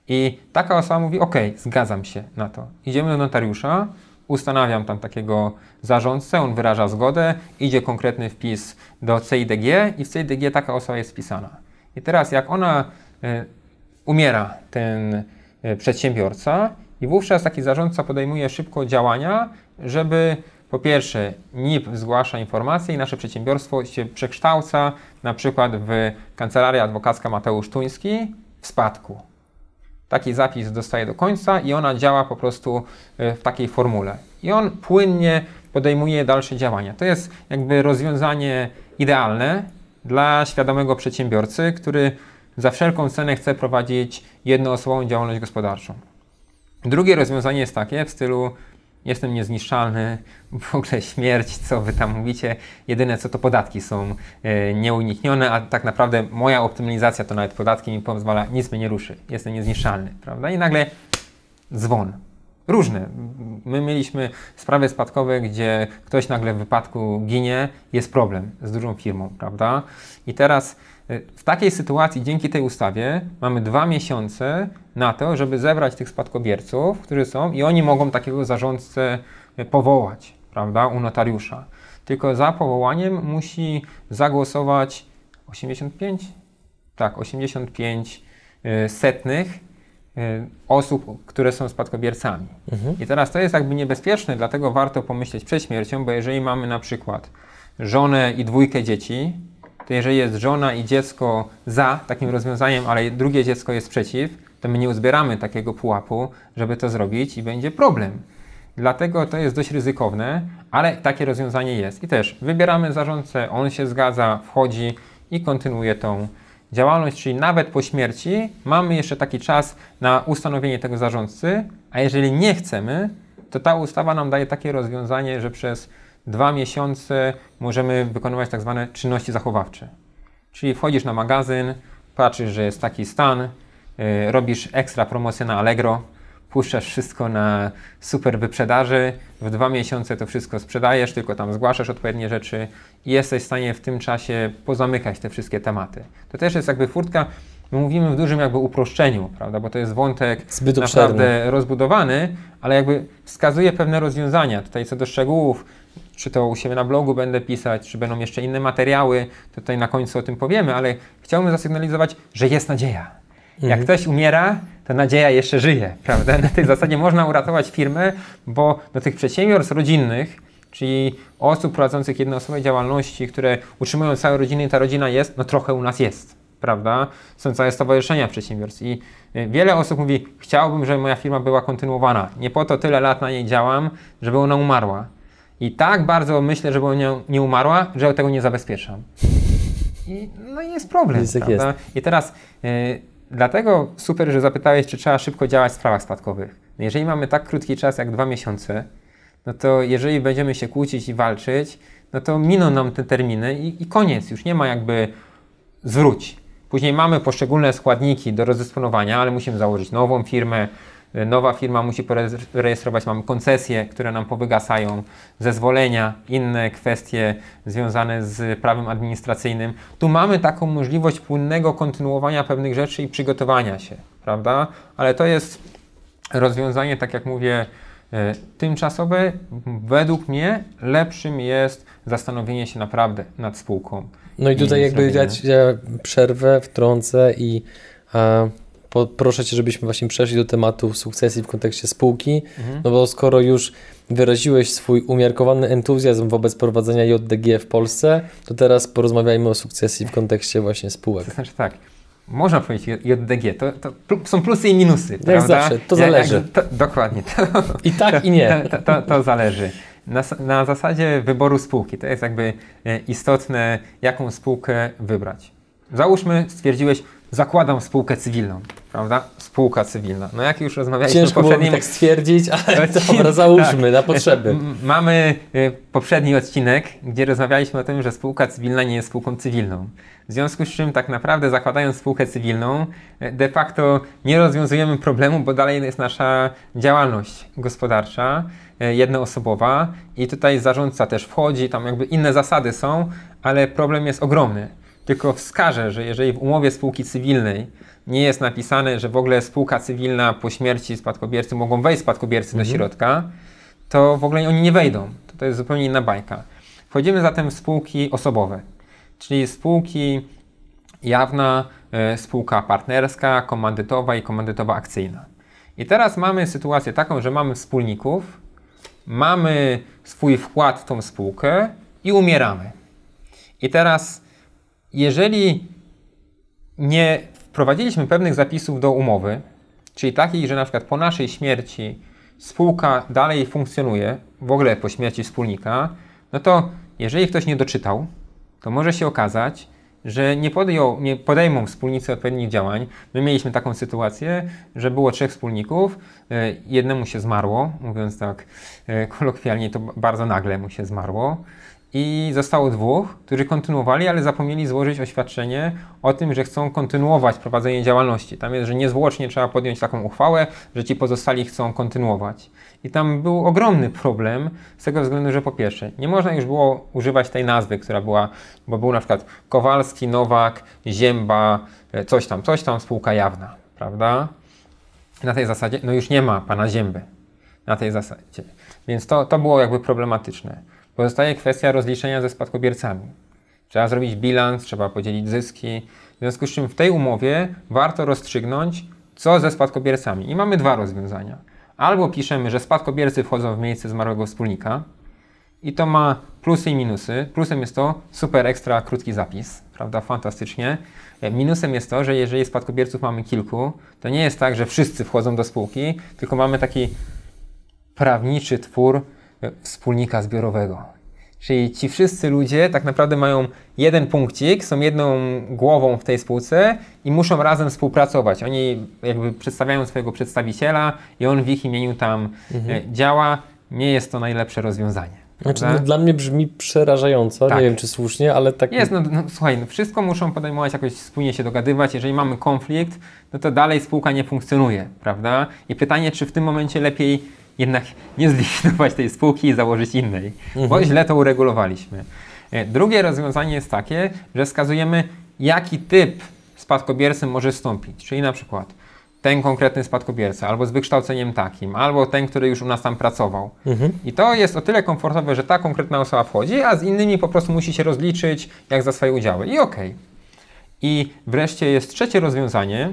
I taka osoba mówi: OK, zgadzam się na to. Idziemy do notariusza, ustanawiam tam takiego zarządcę, on wyraża zgodę, idzie konkretny wpis do CIDG i w CIDG taka osoba jest wpisana. I teraz jak ona e, umiera, ten e, przedsiębiorca, i wówczas taki zarządca podejmuje szybko działania, żeby po pierwsze NIP zgłasza informacje i nasze przedsiębiorstwo się przekształca na przykład w Kancelarię Adwokacka Mateusz Tuński w spadku taki zapis dostaje do końca i ona działa po prostu e, w takiej formule. I on płynnie podejmuje dalsze działania. To jest jakby rozwiązanie idealne dla świadomego przedsiębiorcy, który za wszelką cenę chce prowadzić jednoosobową działalność gospodarczą. Drugie rozwiązanie jest takie w stylu jestem niezniszczalny, w ogóle śmierć, co wy tam mówicie. Jedyne co to podatki są e, nieuniknione, a tak naprawdę moja optymalizacja to nawet podatki mi pozwala, nic mnie nie ruszy, jestem niezniszczalny, prawda? I nagle dzwon. Różne. My mieliśmy sprawy spadkowe, gdzie ktoś nagle w wypadku ginie, jest problem z dużą firmą, prawda? I teraz e, w takiej sytuacji dzięki tej ustawie mamy dwa miesiące na to, żeby zebrać tych spadkobierców, którzy są i oni mogą takiego zarządcę e, powołać, prawda, u notariusza. Tylko za powołaniem musi zagłosować 85? Tak, 85 e, setnych e, osób, które są spadkobiercami. Mhm. I teraz to jest jakby niebezpieczne, dlatego warto pomyśleć przed śmiercią, bo jeżeli mamy na przykład żonę i dwójkę dzieci, to jeżeli jest żona i dziecko za takim rozwiązaniem, ale drugie dziecko jest przeciw, to my nie uzbieramy takiego pułapu, żeby to zrobić i będzie problem. Dlatego to jest dość ryzykowne, ale takie rozwiązanie jest. I też wybieramy zarządcę, on się zgadza, wchodzi i kontynuuje tą działalność, czyli nawet po śmierci mamy jeszcze taki czas na ustanowienie tego zarządcy, a jeżeli nie chcemy, to ta ustawa nam daje takie rozwiązanie, że przez dwa miesiące możemy wykonywać tak zwane czynności zachowawcze. Czyli wchodzisz na magazyn, patrzysz, że jest taki stan, E, robisz ekstra promocję na Allegro, puszczasz wszystko na super wyprzedaży, w dwa miesiące to wszystko sprzedajesz, tylko tam zgłaszasz odpowiednie rzeczy i jesteś w stanie w tym czasie pozamykać te wszystkie tematy. To też jest jakby furtka, my mówimy w dużym jakby uproszczeniu, prawda, bo to jest wątek Zbyt naprawdę rozbudowany, ale jakby wskazuje pewne rozwiązania tutaj co do szczegółów, czy to u siebie na blogu będę pisać, czy będą jeszcze inne materiały, tutaj na końcu o tym powiemy, ale chciałbym zasygnalizować, że jest nadzieja jak mhm. ktoś umiera, to nadzieja jeszcze żyje, prawda? Na tej zasadzie można uratować firmę, bo do tych przedsiębiorstw rodzinnych, czyli osób prowadzących jednoosobowe działalności, które utrzymują całe rodziny i ta rodzina jest, no trochę u nas jest, prawda? Są całe stowarzyszenia przedsiębiorstw i y, wiele osób mówi, chciałbym, żeby moja firma była kontynuowana. Nie po to tyle lat na niej działam, żeby ona umarła. I tak bardzo myślę, żeby ona nie umarła, że tego nie zabezpieczam. I, no i jest problem, jest, prawda? Jest. I teraz... Yy, Dlatego super, że zapytałeś, czy trzeba szybko działać w sprawach spadkowych. Jeżeli mamy tak krótki czas jak dwa miesiące, no to jeżeli będziemy się kłócić i walczyć, no to miną nam te terminy i, i koniec. Już nie ma jakby zwróć. Później mamy poszczególne składniki do rozdysponowania, ale musimy założyć nową firmę, nowa firma musi rejestrować, mamy koncesje, które nam powygasają, zezwolenia, inne kwestie związane z prawem administracyjnym. Tu mamy taką możliwość płynnego kontynuowania pewnych rzeczy i przygotowania się, prawda? Ale to jest rozwiązanie, tak jak mówię, e, tymczasowe. Według mnie lepszym jest zastanowienie się naprawdę nad spółką. No i tutaj jakby dać ja przerwę, wtrącę i proszę Cię, żebyśmy właśnie przeszli do tematu sukcesji w kontekście spółki, mhm. no bo skoro już wyraziłeś swój umiarkowany entuzjazm wobec prowadzenia JDG w Polsce, to teraz porozmawiajmy o sukcesji w kontekście właśnie spółek. To znaczy tak, można powiedzieć JDG, to, to są plusy i minusy, Jak prawda? zawsze, to Jak, zależy. To, dokładnie. To, I tak, i nie. to zależy. Na, na, zasadzie wyboru spółki. To jest jakby e, istotne, jaką spółkę wybrać. Załóżmy, stwierdziłeś, zakładam spółkę cywilną prawda? Spółka cywilna. No jak już rozmawialiśmy Ciężko poprzednim... tak stwierdzić, ale dobra, załóżmy tak. na potrzeby. Mamy y, poprzedni odcinek, gdzie rozmawialiśmy o tym, że spółka cywilna nie jest spółką cywilną. W związku z czym tak naprawdę zakładając spółkę cywilną, y, de facto nie rozwiązujemy problemu, bo dalej jest nasza działalność gospodarcza, y, jednoosobowa i tutaj zarządca też wchodzi, tam jakby inne zasady są, ale problem jest ogromny. Tylko wskażę, że jeżeli w umowie spółki cywilnej nie jest napisane, że w ogóle spółka cywilna po śmierci spadkobiercy mogą wejść spadkobiercy mhm. do środka, to w ogóle oni nie wejdą. To, to jest zupełnie inna bajka. Wchodzimy zatem w spółki osobowe, czyli spółki jawna, e, spółka partnerska, komandytowa i komandytowa akcyjna. I teraz mamy sytuację taką, że mamy wspólników, mamy swój wkład w tą spółkę i umieramy. I teraz, jeżeli nie wprowadziliśmy pewnych zapisów do umowy, czyli takich, że na przykład po naszej śmierci spółka dalej funkcjonuje, w ogóle po śmierci wspólnika, no to jeżeli ktoś nie doczytał, to może się okazać, że nie, podjął, nie podejmą wspólnicy odpowiednich działań. My mieliśmy taką sytuację, że było trzech wspólników, e, jednemu się zmarło, mówiąc tak e, kolokwialnie, to bardzo nagle mu się zmarło i zostało dwóch, którzy kontynuowali, ale zapomnieli złożyć oświadczenie o tym, że chcą kontynuować prowadzenie działalności. Tam jest, że niezwłocznie trzeba podjąć taką uchwałę, że ci pozostali chcą kontynuować. I tam był ogromny problem z tego względu, że po pierwsze, nie można już było używać tej nazwy, która była, bo był na przykład Kowalski, Nowak, Zięba, e, coś tam, coś tam, spółka jawna, prawda? Na tej zasadzie, no już nie ma pana Zięby na tej zasadzie. Więc to, to było jakby problematyczne. Pozostaje kwestia rozliczenia ze spadkobiercami. Trzeba zrobić bilans, trzeba podzielić zyski. W związku z czym w tej umowie warto rozstrzygnąć, co ze spadkobiercami. I mamy dwa rozwiązania. Albo piszemy, że spadkobiercy wchodzą w miejsce zmarłego wspólnika i to ma plusy i minusy. Plusem jest to super ekstra krótki zapis, prawda, fantastycznie. Minusem jest to, że jeżeli spadkobierców mamy kilku, to nie jest tak, że wszyscy wchodzą do spółki, tylko mamy taki prawniczy twór E, wspólnika zbiorowego. Czyli ci wszyscy ludzie tak naprawdę mają jeden punkcik, są jedną głową w tej spółce i muszą razem współpracować. Oni jakby przedstawiają swojego przedstawiciela i on w ich imieniu tam e, mhm. działa. Nie jest to najlepsze rozwiązanie. Znaczy, no, dla mnie brzmi przerażająco, tak. nie wiem czy słusznie, ale tak. Jest, no, no słuchaj, no, wszystko muszą podejmować, jakoś wspólnie się dogadywać. Jeżeli mamy konflikt, no to dalej spółka nie funkcjonuje, prawda? I pytanie, czy w tym momencie lepiej jednak nie zlikwidować tej spółki i założyć innej, mhm. bo źle to uregulowaliśmy. E, drugie rozwiązanie jest takie, że wskazujemy, jaki typ spadkobiercy może wstąpić, czyli na przykład ten konkretny spadkobierca, albo z wykształceniem takim, albo ten, który już u nas tam pracował. Mhm. I to jest o tyle komfortowe, że ta konkretna osoba wchodzi, a z innymi po prostu musi się rozliczyć, jak za swoje udziały. I okej. Okay. I wreszcie jest trzecie rozwiązanie,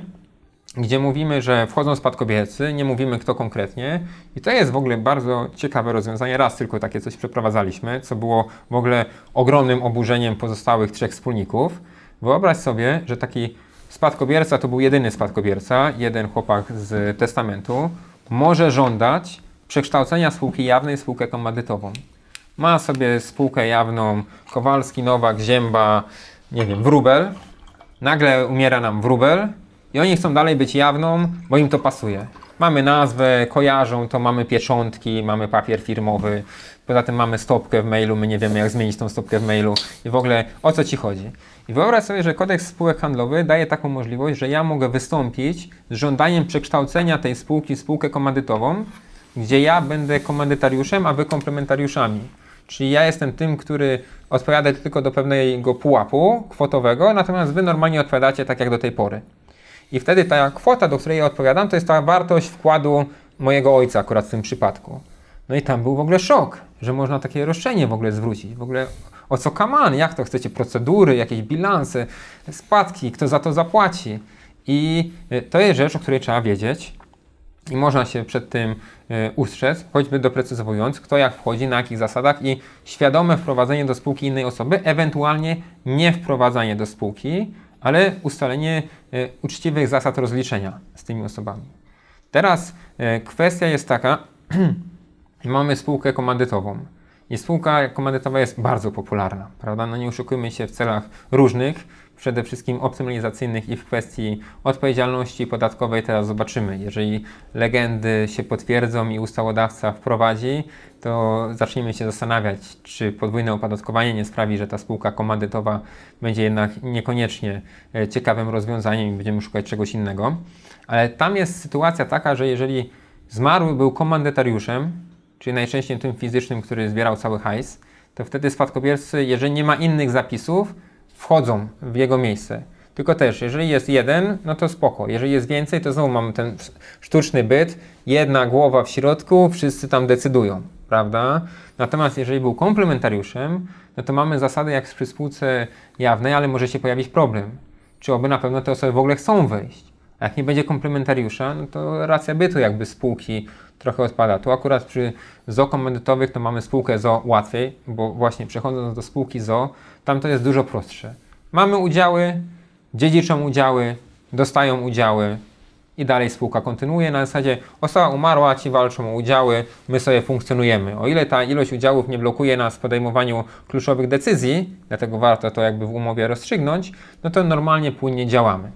gdzie mówimy, że wchodzą spadkobiercy, nie mówimy kto konkretnie. I to jest w ogóle bardzo ciekawe rozwiązanie. Raz tylko takie coś przeprowadzaliśmy, co było w ogóle ogromnym oburzeniem pozostałych trzech wspólników. Wyobraź sobie, że taki spadkobierca to był jedyny spadkobierca, jeden chłopak z testamentu, może żądać przekształcenia spółki jawnej w spółkę komandytową. Ma sobie spółkę jawną Kowalski, Nowak, Zięba, nie wiem, Wróbel. Nagle umiera nam Wróbel i oni chcą dalej być jawną, bo im to pasuje. Mamy nazwę, kojarzą to, mamy pieczątki, mamy papier firmowy, poza tym mamy stopkę w mailu, my nie wiemy jak zmienić tą stopkę w mailu i w ogóle o co ci chodzi. I wyobraź sobie, że kodeks spółek handlowych daje taką możliwość, że ja mogę wystąpić z żądaniem przekształcenia tej spółki w spółkę komandytową, gdzie ja będę komandytariuszem, a wy komplementariuszami. Czyli ja jestem tym, który odpowiada tylko do pewnego pułapu kwotowego, natomiast wy normalnie odpowiadacie tak jak do tej pory i wtedy ta kwota, do której odpowiadam, to jest ta wartość wkładu mojego ojca akurat w tym przypadku. No i tam był w ogóle szok, że można takie roszczenie w ogóle zwrócić. W ogóle o co kaman, jak to chcecie, procedury, jakieś bilanse, spadki, kto za to zapłaci. I y, to jest rzecz, o której trzeba wiedzieć i można się przed tym y, ustrzec, choćby doprecyzowując, kto jak wchodzi, na jakich zasadach i świadome wprowadzenie do spółki innej osoby, ewentualnie nie wprowadzanie do spółki, ale ustalenie e, uczciwych zasad rozliczenia z tymi osobami. Teraz e, kwestia jest taka, mamy spółkę komandytową. I spółka komandytowa jest bardzo popularna, prawda? No nie oszukujmy się w celach różnych przede wszystkim optymalizacyjnych i w kwestii odpowiedzialności podatkowej teraz zobaczymy. Jeżeli legendy się potwierdzą i ustawodawca wprowadzi, to zaczniemy się zastanawiać, czy podwójne opodatkowanie nie sprawi, że ta spółka komandytowa będzie jednak niekoniecznie e, ciekawym rozwiązaniem i będziemy szukać czegoś innego. Ale tam jest sytuacja taka, że jeżeli zmarły był komandytariuszem, czyli najczęściej tym fizycznym, który zbierał cały hajs, to wtedy spadkobiercy, jeżeli nie ma innych zapisów, wchodzą w jego miejsce. Tylko też, jeżeli jest jeden, no to spoko. Jeżeli jest więcej, to znowu mamy ten sztuczny byt, jedna głowa w środku, wszyscy tam decydują, prawda? Natomiast jeżeli był komplementariuszem, no to mamy zasadę jak przy spółce jawnej, ale może się pojawić problem. Czy oby na pewno te osoby w ogóle chcą wejść? jak nie będzie komplementariusza, no to racja bytu jakby spółki trochę odpada. Tu akurat przy ZO komendytowych, to mamy spółkę ZO łatwiej, bo właśnie przechodząc do spółki ZO, tam to jest dużo prostsze. Mamy udziały, dziedziczą udziały, dostają udziały i dalej spółka kontynuuje. Na zasadzie osoba umarła, ci walczą o udziały, my sobie funkcjonujemy. O ile ta ilość udziałów nie blokuje nas w podejmowaniu kluczowych decyzji, dlatego warto to jakby w umowie rozstrzygnąć, no to normalnie płynnie działamy.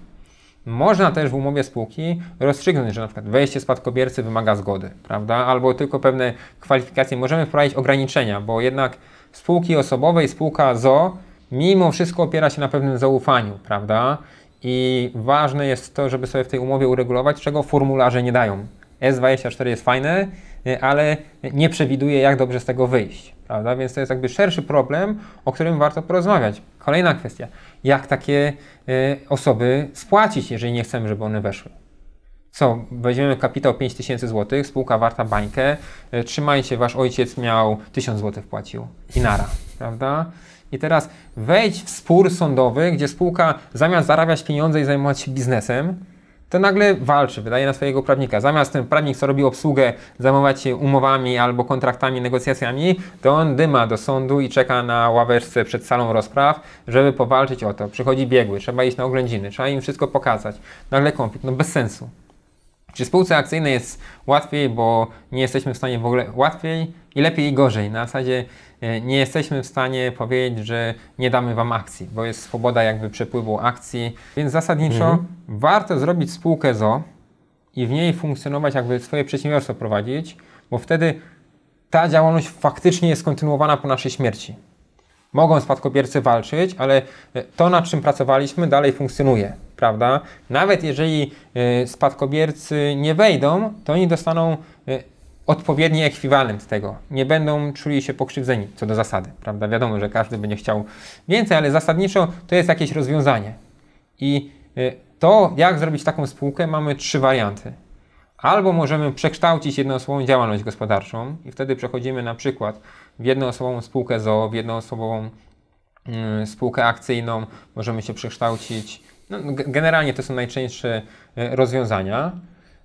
Można też w umowie spółki rozstrzygnąć, że na przykład wejście spadkobiercy wymaga zgody, prawda? Albo tylko pewne kwalifikacje. Możemy wprowadzić ograniczenia, bo jednak spółki osobowe i spółka ZO mimo wszystko opiera się na pewnym zaufaniu, prawda? I ważne jest to, żeby sobie w tej umowie uregulować, czego formularze nie dają. S24 jest fajne, e, ale nie przewiduje, jak dobrze z tego wyjść, prawda? Więc to jest jakby szerszy problem, o którym warto porozmawiać. Kolejna kwestia jak takie e, osoby spłacić, jeżeli nie chcemy, żeby one weszły. Co, weźmiemy kapitał 5000 zł, spółka warta bańkę, e, trzymajcie, wasz ojciec miał 1000 zł płacił i nara, prawda? I teraz wejdź w spór sądowy, gdzie spółka zamiast zarabiać pieniądze i zajmować się biznesem, to nagle walczy, wydaje na swojego prawnika. Zamiast ten prawnik, co robi obsługę, zajmować się umowami albo kontraktami, negocjacjami, to on dyma do sądu i czeka na ławeczce przed salą rozpraw, żeby powalczyć o to. Przychodzi biegły, trzeba iść na oględziny, trzeba im wszystko pokazać. Nagle konflikt, no bez sensu. Przy spółce akcyjnej jest łatwiej, bo nie jesteśmy w stanie w ogóle łatwiej i lepiej i gorzej. Na zasadzie e, nie jesteśmy w stanie powiedzieć, że nie damy wam akcji, bo jest swoboda jakby przepływu akcji. Więc zasadniczo mhm. warto zrobić spółkę ZO i w niej funkcjonować, jakby swoje przedsiębiorstwo prowadzić, bo wtedy ta działalność faktycznie jest kontynuowana po naszej śmierci. Mogą spadkobiercy walczyć, ale e, to, nad czym pracowaliśmy, dalej funkcjonuje prawda? Nawet jeżeli y, spadkobiercy nie wejdą, to oni dostaną y, odpowiedni ekwiwalent tego. Nie będą czuli się pokrzywdzeni co do zasady, prawda? Wiadomo, że każdy będzie chciał więcej, ale zasadniczo to jest jakieś rozwiązanie. I y, to, jak zrobić taką spółkę, mamy trzy warianty. Albo możemy przekształcić jednoosobową działalność gospodarczą i wtedy przechodzimy na przykład w jednoosobową spółkę ZOO, w jednoosobową mm, spółkę akcyjną, możemy się przekształcić no, generalnie to są najczęstsze e, rozwiązania.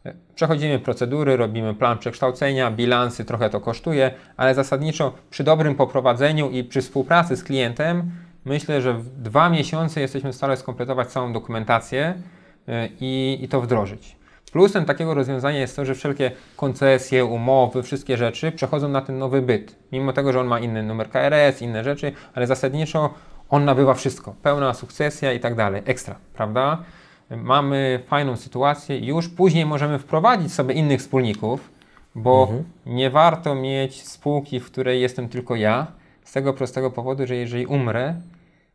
E, przechodzimy procedury, robimy plan przekształcenia, bilansy, trochę to kosztuje, ale zasadniczo przy dobrym poprowadzeniu i przy współpracy z klientem myślę, że w dwa miesiące jesteśmy w stanie skompletować całą dokumentację e, i, i to wdrożyć. Plusem takiego rozwiązania jest to, że wszelkie koncesje, umowy, wszystkie rzeczy przechodzą na ten nowy byt. Mimo tego, że on ma inny numer KRS, inne rzeczy, ale zasadniczo on nabywa wszystko, pełna sukcesja i tak dalej, ekstra, prawda? Mamy fajną sytuację, już później możemy wprowadzić sobie innych wspólników, bo mhm. nie warto mieć spółki, w której jestem tylko ja, z tego prostego powodu, że jeżeli umrę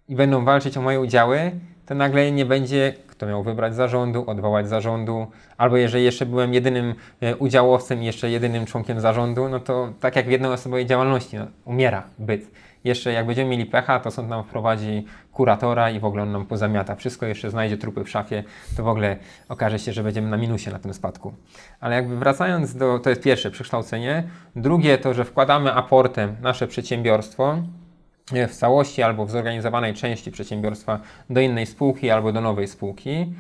i będą walczyć o moje udziały, to nagle nie będzie kto miał wybrać zarządu, odwołać zarządu, albo jeżeli jeszcze byłem jedynym e, udziałowcem i jeszcze jedynym członkiem zarządu, no to tak jak w jednoosobowej działalności, no, umiera byt jeszcze jak będziemy mieli pecha, to sąd nam wprowadzi kuratora i w ogóle on nam pozamiata wszystko, jeszcze znajdzie trupy w szafie, to w ogóle okaże się, że będziemy na minusie na tym spadku. Ale jakby wracając do, to jest pierwsze, przekształcenie. Drugie to, że wkładamy aportem nasze przedsiębiorstwo, e, w całości albo w zorganizowanej części przedsiębiorstwa do innej spółki albo do nowej spółki.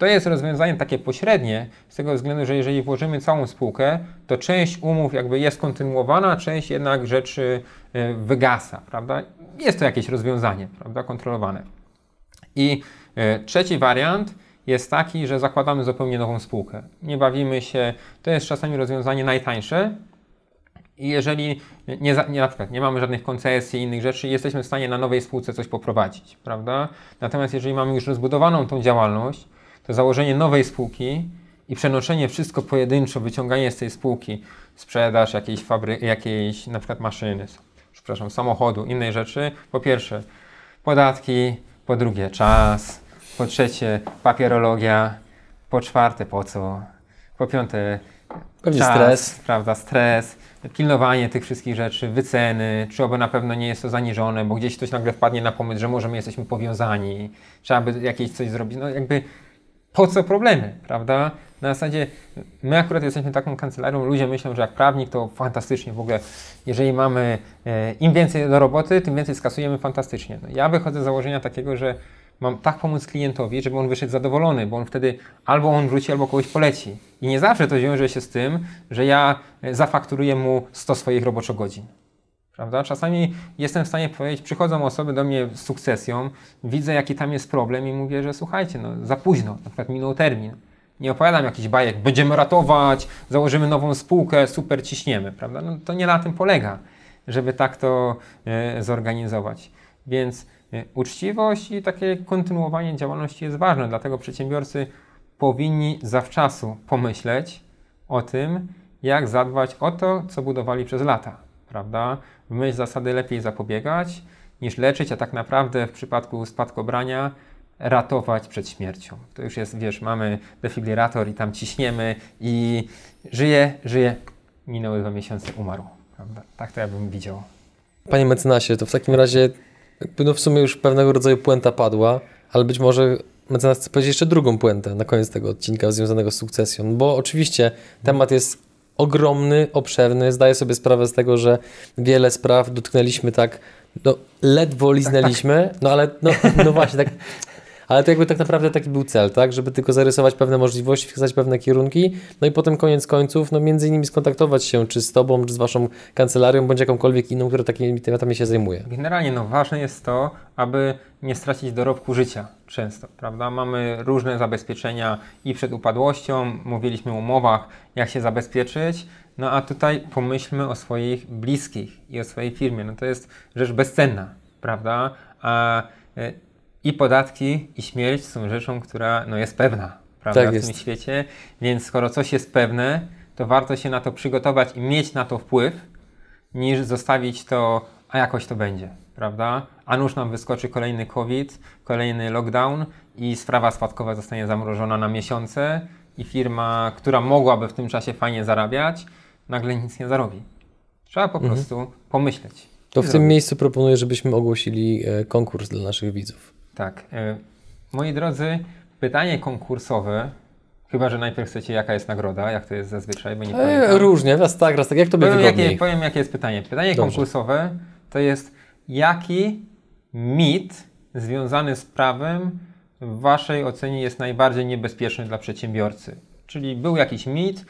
To jest rozwiązanie takie pośrednie, z tego względu, że jeżeli włożymy całą spółkę, to część umów jakby jest kontynuowana, część jednak rzeczy e, wygasa, prawda? Jest to jakieś rozwiązanie, prawda, kontrolowane. I e, trzeci wariant jest taki, że zakładamy zupełnie nową spółkę. Nie bawimy się, to jest czasami rozwiązanie najtańsze, i jeżeli nie, nie, na przykład nie mamy żadnych koncesji i innych rzeczy, jesteśmy w stanie na nowej spółce coś poprowadzić, prawda? Natomiast jeżeli mamy już rozbudowaną tą działalność, to założenie nowej spółki i przenoszenie wszystko pojedynczo, wyciąganie z tej spółki, sprzedaż jakiejś, fabry- jakiejś na przykład maszyny, przepraszam, samochodu, innej rzeczy, po pierwsze podatki, po drugie czas, po trzecie papierologia, po czwarte po co, po piąte Pewnie czas, stres. prawda, stres, pilnowanie tych wszystkich rzeczy, wyceny, czy oby na pewno nie jest to zaniżone, bo gdzieś ktoś nagle wpadnie na pomysł, że może my jesteśmy powiązani, trzeba by jakieś coś zrobić, no jakby po co problemy, prawda? Na zasadzie, my akurat jesteśmy taką kancelarią, ludzie myślą, że jak prawnik to fantastycznie w ogóle, jeżeli mamy, e, im więcej do roboty, tym więcej skasujemy fantastycznie. No, ja wychodzę z założenia takiego, że mam tak pomóc klientowi, żeby on wyszedł zadowolony, bo on wtedy albo on wróci, albo kogoś poleci. I nie zawsze to wiąże się z tym, że ja e, zafakturuję mu 100 swoich roboczogodzin. Prawda? Czasami jestem w stanie powiedzieć, przychodzą osoby do mnie z sukcesją, widzę jaki tam jest problem i mówię, że słuchajcie, no, za późno, na przykład minął termin. Nie opowiadam jakichś bajek, będziemy ratować, założymy nową spółkę, super ciśniemy, prawda? No, to nie na tym polega, żeby tak to y, zorganizować. Więc y, uczciwość i takie kontynuowanie działalności jest ważne, dlatego przedsiębiorcy powinni zawczasu pomyśleć o tym, jak zadbać o to, co budowali przez lata prawda? W myśl zasady lepiej zapobiegać niż leczyć, a tak naprawdę w przypadku spadkobrania ratować przed śmiercią. To już jest, wiesz, mamy defibrylator i tam ciśniemy i żyje, żyje, minęły dwa miesiące, umarł. Prawda? Tak to ja bym widział. Panie mecenasie, to w takim razie no w sumie już pewnego rodzaju puenta padła, ale być może mecenas chce powiedzieć jeszcze drugą puentę na koniec tego odcinka związanego z sukcesją, bo oczywiście temat jest ogromny, obszerny. Zdaję sobie sprawę z tego, że wiele spraw dotknęliśmy tak no, ledwo liznęliśmy, no ale no, no właśnie, tak ale to jakby tak naprawdę taki był cel, tak? Żeby tylko zarysować pewne możliwości, wskazać pewne kierunki, no i potem koniec końców, no między innymi skontaktować się czy z Tobą, czy z Waszą kancelarią, bądź jakąkolwiek inną, która takimi tematami się zajmuje. Generalnie, no ważne jest to, aby nie stracić dorobku życia często, prawda? Mamy różne zabezpieczenia i przed upadłością, mówiliśmy o umowach, jak się zabezpieczyć, no a tutaj pomyślmy o swoich bliskich i o swojej firmie. No to jest rzecz bezcenna, prawda? A y, i podatki, i śmierć są rzeczą, która no, jest pewna prawda, tak w tym świecie. Więc skoro coś jest pewne, to warto się na to przygotować i mieć na to wpływ, niż zostawić to, a jakoś to będzie, prawda? A nuż nam wyskoczy kolejny COVID, kolejny lockdown i sprawa spadkowa zostanie zamrożona na miesiące i firma, która mogłaby w tym czasie fajnie zarabiać, nagle nic nie zarobi. Trzeba po mhm. prostu pomyśleć. To w zrobić. tym miejscu proponuję, żebyśmy ogłosili e, konkurs dla naszych widzów. Tak. E, moi drodzy, pytanie konkursowe. Chyba, że najpierw chcecie, jaka jest nagroda, jak to jest zazwyczaj, bo nie e, powiem. Różnie, raz tak, raz tak. Jak to będzie e, wygodniej? Jakie, powiem, jakie jest pytanie. Pytanie Dobrze. konkursowe to jest, jaki mit związany z prawem w Waszej ocenie jest najbardziej niebezpieczny dla przedsiębiorcy? Czyli był jakiś mit,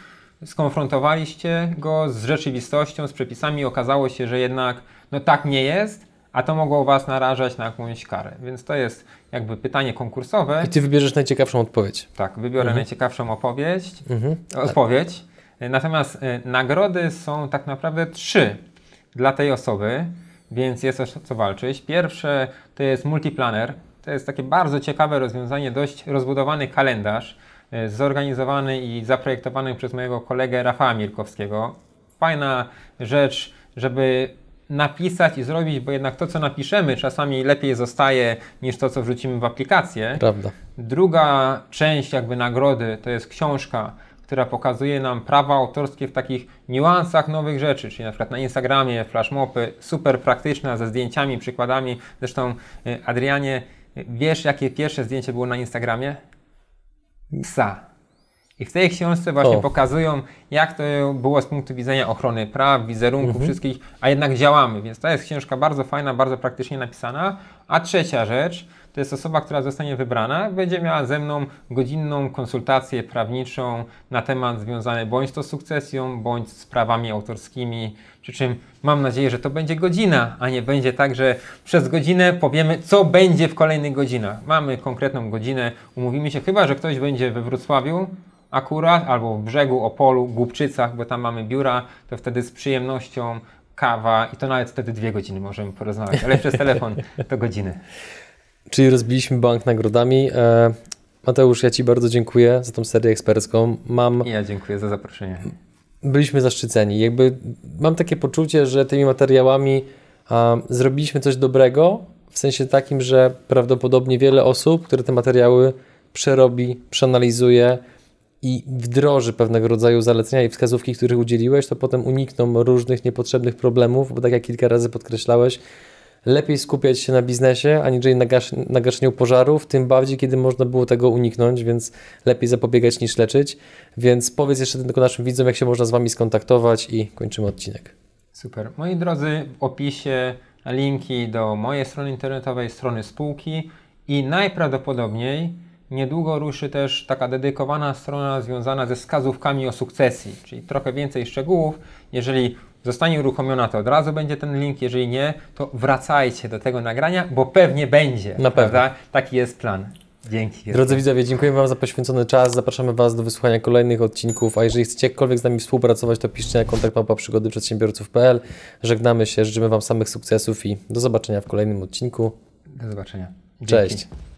skonfrontowaliście go z rzeczywistością, z przepisami, okazało się, że jednak no tak nie jest, a to mogło Was narażać na jakąś karę. Więc to jest jakby pytanie konkursowe. I Ty wybierzesz najciekawszą odpowiedź. Tak, wybiorę mhm. najciekawszą opowieść, mhm. odpowiedź. Natomiast y, nagrody są tak naprawdę trzy dla tej osoby, więc jest o co walczyć. Pierwsze to jest multiplaner. To jest takie bardzo ciekawe rozwiązanie, dość rozbudowany kalendarz, y, zorganizowany i zaprojektowany przez mojego kolegę Rafała Mirkowskiego. Fajna rzecz, żeby napisać i zrobić, bo jednak to, co napiszemy, czasami lepiej zostaje niż to, co wrzucimy w aplikację. Prawda. Druga część jakby nagrody to jest książka, która pokazuje nam prawa autorskie w takich niuansach nowych rzeczy, czyli na przykład na Instagramie flashmopy, super praktyczna ze zdjęciami, przykładami. Zresztą y, Adrianie, wiesz jakie pierwsze zdjęcie było na Instagramie? Psa. I w tej książce właśnie o. pokazują, jak to było z punktu widzenia ochrony praw, wizerunku, mhm. wszystkich, a jednak działamy. Więc to jest książka bardzo fajna, bardzo praktycznie napisana. A trzecia rzecz, to jest osoba, która zostanie wybrana, będzie miała ze mną godzinną konsultację prawniczą na temat związany bądź to z sukcesją, bądź z prawami autorskimi. Przy czym mam nadzieję, że to będzie godzina, a nie będzie tak, że przez godzinę powiemy, co będzie w kolejnych godzinach. Mamy konkretną godzinę, umówimy się, chyba że ktoś będzie we Wrocławiu, akurat, albo w brzegu, Opolu, Głupczycach, bo tam mamy biura, to wtedy z przyjemnością kawa i to nawet wtedy dwie godziny możemy porozmawiać, ale przez telefon to godziny. Czyli rozbiliśmy bank nagrodami. E, Mateusz, ja Ci bardzo dziękuję za tą serię ekspercką. Mam... Ja dziękuję za zaproszenie. Byliśmy zaszczyceni. Jakby mam takie poczucie, że tymi materiałami um, zrobiliśmy coś dobrego, w sensie takim, że prawdopodobnie wiele osób, które te materiały przerobi, przeanalizuje, i wdroży pewnego rodzaju zalecenia i wskazówki, których udzieliłeś, to potem unikną różnych niepotrzebnych problemów, bo tak jak kilka razy podkreślałeś, lepiej skupiać się na biznesie, aniżeli na, gaszeniu pożarów, tym bardziej, kiedy można było tego uniknąć, więc lepiej zapobiegać niż leczyć. Więc powiedz jeszcze tylko naszym widzom, jak się można z Wami skontaktować i kończymy odcinek. Super. Moi drodzy, w opisie linki do mojej strony internetowej, strony spółki i najprawdopodobniej Niedługo ruszy też taka dedykowana strona związana ze wskazówkami o sukcesji, czyli trochę więcej szczegółów. Jeżeli zostanie uruchomiona, to od razu będzie ten link. Jeżeli nie, to wracajcie do tego nagrania, bo pewnie będzie. Na pewno. Taki jest plan. Dzięki. Drodzy widzowie, dziękuję Wam za poświęcony czas. Zapraszamy Was do wysłuchania kolejnych odcinków. A jeżeli chcecie jakkolwiek z nami współpracować, to piszcie na kontakt mapa przygody przedsiębiorców.pl. Żegnamy się, życzymy Wam samych sukcesów i do zobaczenia w kolejnym odcinku. Do zobaczenia. Dzięki. Cześć.